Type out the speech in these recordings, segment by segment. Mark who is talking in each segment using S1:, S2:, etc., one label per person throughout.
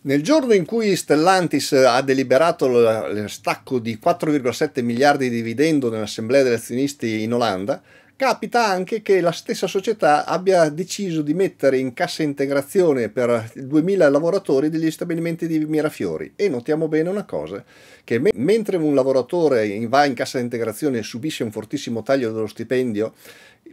S1: Nel giorno in cui Stellantis ha deliberato il stacco di 4,7 miliardi di dividendo nell'assemblea degli azionisti in Olanda, capita anche che la stessa società abbia deciso di mettere in cassa integrazione per 2000 lavoratori degli stabilimenti di Mirafiori e notiamo bene una cosa, che me mentre un lavoratore va in cassa integrazione e subisce un fortissimo taglio dello stipendio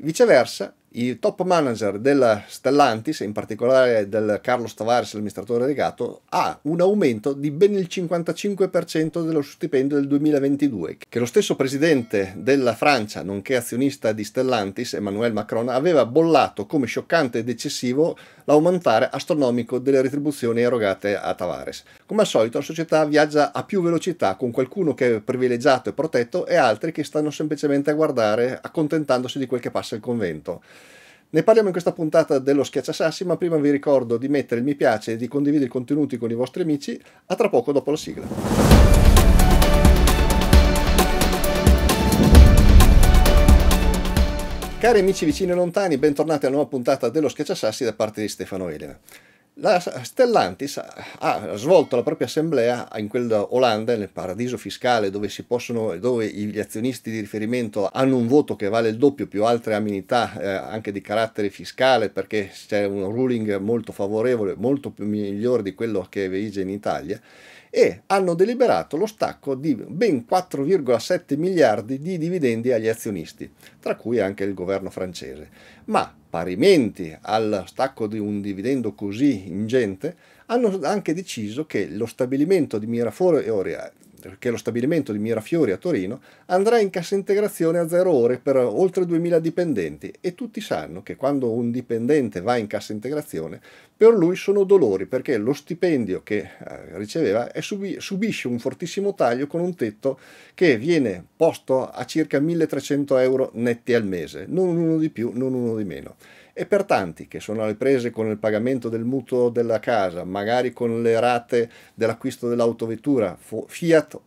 S1: Viceversa, i top manager della Stellantis, in particolare del Carlos Tavares, l'amministratore delegato, ha un aumento di ben il 55% dello stipendio del 2022, che lo stesso presidente della Francia, nonché azionista di Stellantis, Emmanuel Macron, aveva bollato come scioccante ed eccessivo l'aumentare astronomico delle retribuzioni erogate a Tavares. Come al solito la società viaggia a più velocità con qualcuno che è privilegiato e protetto e altri che stanno semplicemente a guardare, accontentandosi di quel che passa il convento. Ne parliamo in questa puntata dello Schiacciasassi, ma prima vi ricordo di mettere il mi piace e di condividere i contenuti con i vostri amici. A tra poco dopo la sigla. Cari amici vicini e lontani, bentornati alla nuova puntata dello Schiacciasassi da parte di Stefano Elena. La Stellantis ha svolto la propria assemblea in quella Olanda, nel paradiso fiscale dove, possono, dove, gli azionisti di riferimento hanno un voto che vale il doppio più altre amenità eh, anche di carattere fiscale perché c'è un ruling molto favorevole, molto più migliore di quello che vige in Italia e hanno deliberato lo stacco di ben 4,7 miliardi di dividendi agli azionisti, tra cui anche il governo francese. Ma parimenti al stacco di un dividendo così ingente, hanno anche deciso che lo stabilimento di e Mirafiori che è lo stabilimento di Mirafiori a Torino andrà in cassa integrazione a zero ore per oltre 2000 dipendenti e tutti sanno che quando un dipendente va in cassa integrazione per lui sono dolori perché lo stipendio che eh, riceveva subi subisce un fortissimo taglio con un tetto che viene posto a circa 1300 euro netti al mese, non uno di più, non uno di meno. E per tanti che sono alle prese con il pagamento del mutuo della casa, magari con le rate dell'acquisto dell'autovettura, Fiat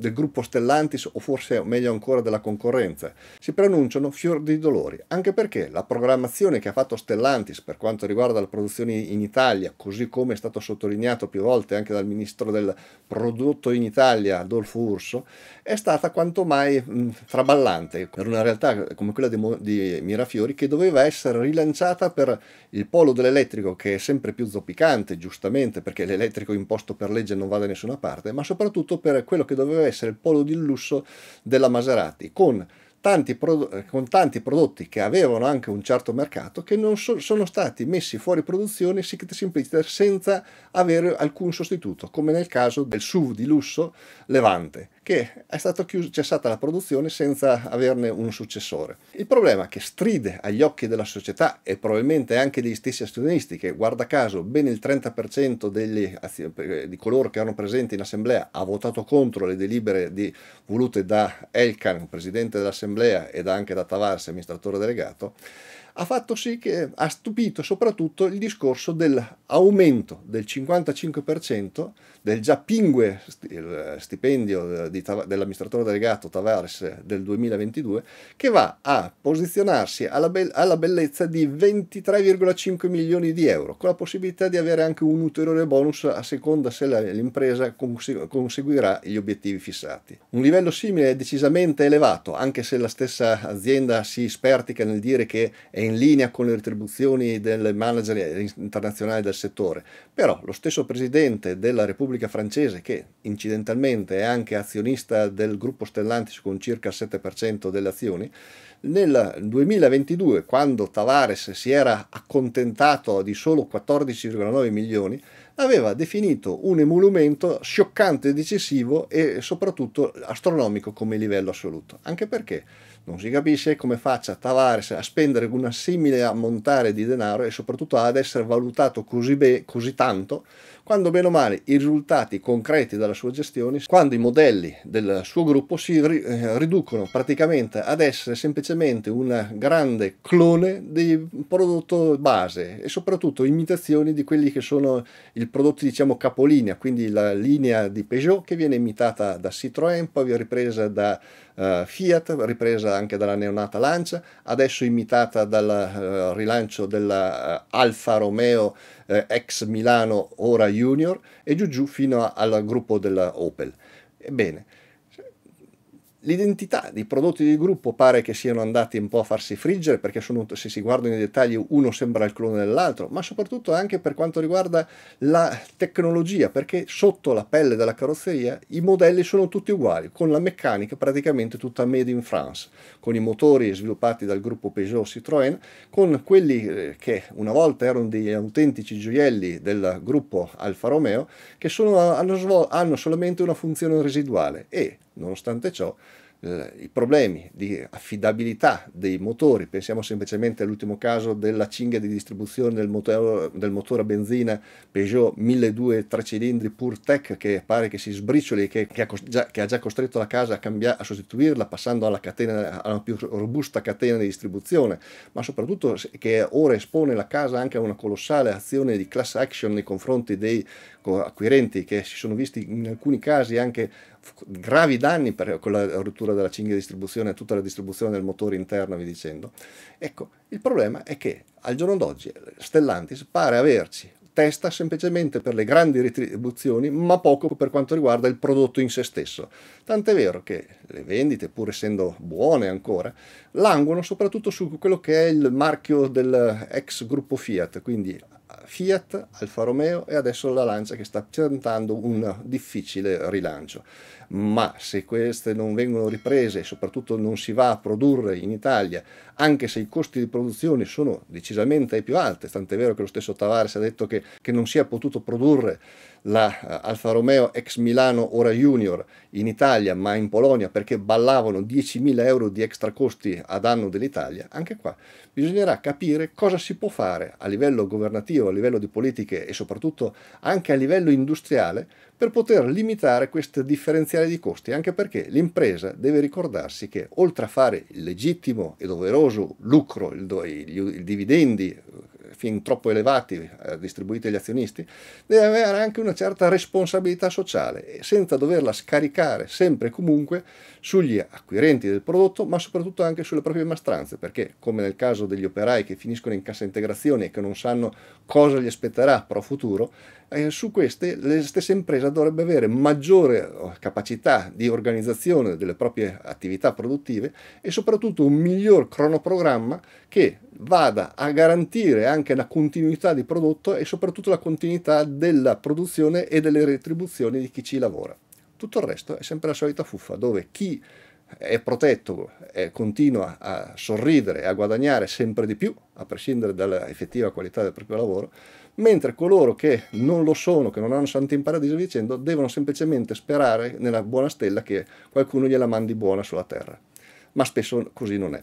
S1: del gruppo Stellantis o forse meglio ancora della concorrenza, si preannunciano fior di dolori, anche perché la programmazione che ha fatto Stellantis per quanto riguarda la produzione in Italia, così come è stato sottolineato più volte anche dal ministro del prodotto in Italia Adolfo Urso, è stata quanto mai mh, mm, traballante per una realtà come quella di, Mo- di Mirafiori che doveva essere rilanciata per il polo dell'elettrico che è sempre più zoppicante, giustamente, perché l'elettrico imposto per legge non va da nessuna parte, ma soprattutto per quello che doveva essere essere il polo di lusso della Maserati, con tanti, con tanti prodotti che avevano anche un certo mercato, che non so sono stati messi fuori produzione sic simpliciter senza avere alcun sostituto, come nel caso del SUV di lusso Levante che è stato chiuso, cessata la produzione senza averne un successore. Il problema che stride agli occhi della società e probabilmente anche degli stessi azionisti, che guarda caso ben il 30% degli, eh, di coloro che erano presenti in assemblea ha votato contro le delibere di, volute da Elkan, presidente dell'assemblea, ed anche da Tavares, amministratore delegato, ha fatto sì che ha stupito soprattutto il discorso dell'aumento del 55% del già pingue stipendio eh, dell'amministratore delegato Tavares eh, del 2022 che va a posizionarsi alla, be- alla bellezza di 23,5 milioni di euro con la possibilità di avere anche un ulteriore bonus a seconda se l'impresa cons- conseguirà gli obiettivi fissati. Un livello simile è decisamente elevato anche se la stessa azienda si spertica nel dire che è in in linea con le retribuzioni del manager internazionale del settore, però lo stesso presidente della Repubblica francese, che incidentalmente è anche azionista del gruppo Stellantis con circa il 7% delle azioni, nel 2022, quando Tavares si era accontentato di solo 14,9 milioni, aveva definito un emolumento scioccante, decisivo e soprattutto astronomico come livello assoluto, anche perché non si capisce come faccia Tavares a spendere una simile ammontare di denaro e soprattutto ad essere valutato così, be- così tanto quando meno male i risultati concreti della sua gestione, quando i modelli del suo gruppo si ri eh, riducono praticamente ad essere semplicemente un grande clone di prodotto base e soprattutto imitazioni di quelli che sono i prodotti diciamo capolinea, quindi la linea di Peugeot che viene imitata da Citroën, poi ripresa da eh, Fiat, ripresa anche dalla neonata Lancia, adesso imitata dal eh, rilancio della eh, Alfa Romeo eh, ex Milano, ora Junior, e giù giù fino a, al gruppo della Opel. Ebbene, L'identità dei prodotti del gruppo pare che siano andati un po' a farsi friggere perché sono, se si guardano i dettagli uno sembra il clone dell'altro, ma soprattutto anche per quanto riguarda la tecnologia, perché sotto la pelle della carrozzeria i modelli sono tutti uguali, con la meccanica praticamente tutta made in France, con i motori sviluppati dal gruppo Peugeot Citroën, con quelli eh, che una volta erano degli autentici gioielli del gruppo Alfa Romeo, che sono, hanno, hanno solamente una funzione residuale e Nonostante ciò, eh, i problemi di affidabilità dei motori, pensiamo semplicemente all'ultimo caso della cinghia di distribuzione del motore, del motore a benzina Peugeot 1200 3 cilindri Purtec che pare che si sbricioli, che, che, ha, già, che ha, già, costretto la casa a, cambiare, a sostituirla passando alla, catena, alla più robusta catena di distribuzione, ma soprattutto che ora espone la casa anche a una colossale azione di class action nei confronti dei acquirenti che si sono visti in alcuni casi anche gravi danni per, con la rottura addirittura dalla cinghia distribuzione tutta la distribuzione del motore interno, vi dicendo. Ecco, il problema è che al giorno d'oggi Stellantis pare averci testa semplicemente per le grandi retribuzioni, ma poco per quanto riguarda il prodotto in se stesso. Tant'è vero che le vendite, pur essendo buone ancora, languono soprattutto su quello che è il marchio del ex gruppo Fiat, quindi Fiat, Alfa Romeo e adesso la Lancia che sta tentando un difficile rilancio. Ma se queste non vengono riprese e soprattutto non si va a produrre in Italia, anche se i costi di produzione sono decisamente più alti, tant'è vero che lo stesso Tavares ha detto che, che non si è potuto produrre la eh, Alfa Romeo ex Milano ora Junior in Italia ma in Polonia perché ballavano 10.000 euro di extra costi ad anno dell'Italia, anche qua bisognerà capire cosa si può fare a livello governativo, a livello livello di politiche e soprattutto anche a livello industriale per poter limitare questo differenziale di costi, anche perché l'impresa deve ricordarsi che oltre a fare il legittimo e doveroso lucro, il, i, i dividendi fin troppo elevati eh, distribuiti agli azionisti, deve avere anche una certa responsabilità sociale, senza doverla scaricare sempre e comunque sugli acquirenti del prodotto, ma soprattutto anche sulle proprie mastranze, perché come nel caso degli operai che finiscono in cassa integrazione e che non sanno cosa gli aspetterà pro futuro, eh, su queste le stesse imprese dovrebbe avere maggiore eh, capacità di organizzazione delle proprie attività produttive e soprattutto un miglior cronoprogramma che vada a garantire anche la continuità di prodotto e soprattutto la continuità della produzione e delle retribuzioni di chi ci lavora. Tutto il resto è sempre la solita fuffa, dove chi è protetto e continua a sorridere e a guadagnare sempre di più, a prescindere dall'effettiva qualità del proprio lavoro, mentre coloro che non lo sono, che non hanno santi in paradiso dicendo, devono semplicemente sperare nella buona stella che qualcuno gliela mandi buona sulla terra. Ma spesso così non è.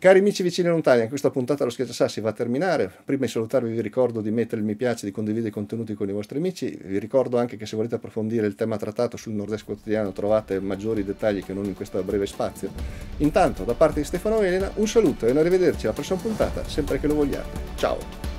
S1: Cari amici vicini e lontani, anche questa puntata allo Sassi va a terminare. Prima di salutarvi vi ricordo di mettere il mi piace, di condividere i contenuti con i vostri amici. Vi ricordo anche che se volete approfondire il tema trattato sul nord Quotidiano trovate maggiori dettagli che non in questo breve spazio. Intanto, da parte di Stefano Elena, un saluto e un arrivederci alla prossima puntata, sempre che lo vogliate. Ciao!